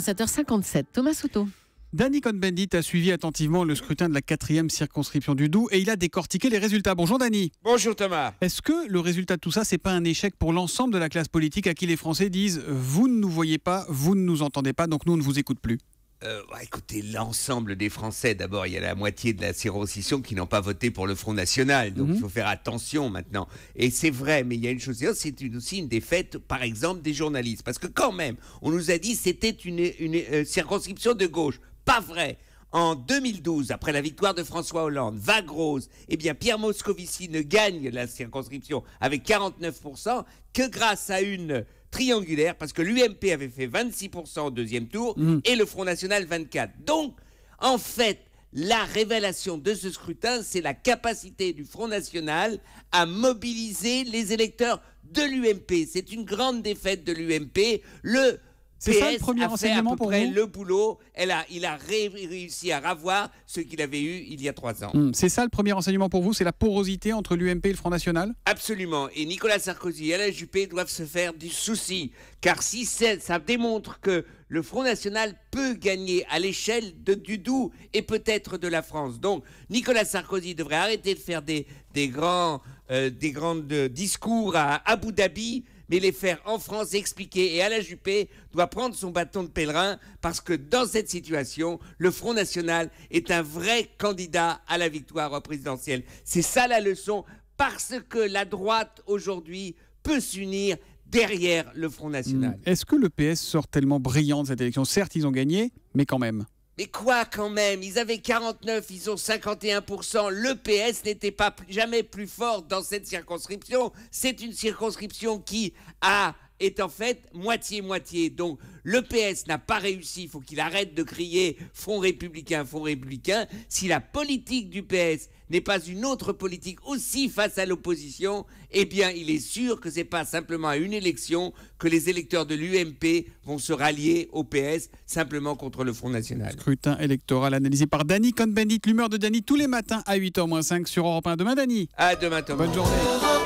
7h57. Thomas Soto. Danny Cohn-Bendit a suivi attentivement le scrutin de la quatrième circonscription du Doubs et il a décortiqué les résultats. Bonjour Danny. Bonjour Thomas. Est-ce que le résultat de tout ça, c'est pas un échec pour l'ensemble de la classe politique à qui les Français disent vous ne nous voyez pas, vous ne nous entendez pas, donc nous on ne vous écoute plus euh, bah, écoutez, l'ensemble des Français, d'abord, il y a la moitié de la circonscription qui n'ont pas voté pour le Front National. Donc, mhm. il faut faire attention maintenant. Et c'est vrai, mais il y a une chose, c'est aussi une défaite, par exemple, des journalistes. Parce que quand même, on nous a dit c'était une, euh, circonscription de gauche. Pas vrai. En 2012, après la victoire de François Hollande, vague rose, eh bien Pierre Moscovici ne gagne la circonscription avec 49%, que grâce à une triangulaire parce que l'UMP avait fait 26% au deuxième tour mm. et le Front National 24. Donc, en fait, la révélation de ce scrutin, c'est la capacité du Front National à mobiliser les électeurs de l'UMP. C'est une grande défaite de l'UMP. Le c'est ça le premier enseignement pour elle le boulot. Elle il a réussi à ravoir ce qu'il avait eu il y a trois ans. Hmm, c'est ça le premier enseignement pour vous C'est la porosité entre l'UMP et le Front National Absolument. Et Nicolas Sarkozy et Alain Juppé doivent se faire du souci. Car si ça démontre que le Front National peut gagner à l'échelle de Dudou et peut-être de la France. Donc Nicolas Sarkozy devrait arrêter de faire des, grands, des grands euh, euh, discours à Abu Dhabi mais les faire en France, expliquer. Et à la Juppé doit prendre son bâton de pèlerin parce que dans cette situation, le Front National est un vrai candidat à la victoire présidentielle. C'est ça la leçon, parce que la droite aujourd'hui peut s'unir derrière le Front National. Mmh. Est-ce que le PS sort tellement brillant de cette élection Certes, ils ont gagné, mais quand même. Mais quoi quand même Ils avaient 49, ils ont 51%. Le PS n'était pas jamais plus fort dans cette circonscription. C'est une circonscription qui a est en fait moitié-moitié. Donc le PS n'a pas réussi, il faut qu'il arrête de crier Front républicain, Front républicain. Si la politique du PS n'est pas une autre politique aussi face à l'opposition, eh bien il est sûr que ce n'est pas simplement à une élection que les électeurs de l'UMP vont se rallier au PS, simplement contre le Front National. Scrutin électoral analysé par Danny Cohn-Bendit, l'humeur de Dany tous les matins à 8h-5 sur Europe 1. Demain Dany. – À demain Thomas. Bonne journée.